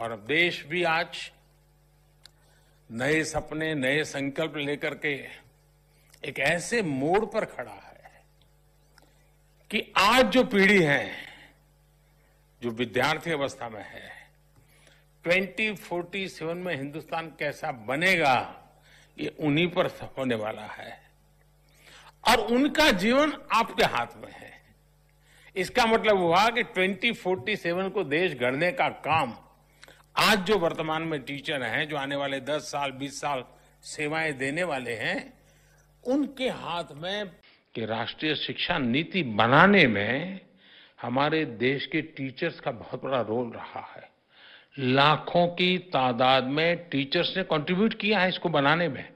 और अब देश भी आज नए सपने नए संकल्प लेकर के एक ऐसे मोड़ पर खड़ा है कि आज जो पीढ़ी है जो विद्यार्थी अवस्था में है 2047 में हिंदुस्तान कैसा बनेगा ये उन्हीं पर होने वाला है और उनका जीवन आपके हाथ में है इसका मतलब हुआ कि 2047 को देश गढ़ने का काम आज जो वर्तमान में टीचर हैं जो आने वाले 10 साल 20 साल सेवाएं देने वाले हैं उनके हाथ में कि राष्ट्रीय शिक्षा नीति बनाने में हमारे देश के टीचर्स का बहुत बड़ा रोल रहा है लाखों की तादाद में टीचर्स ने कंट्रीब्यूट किया है इसको बनाने में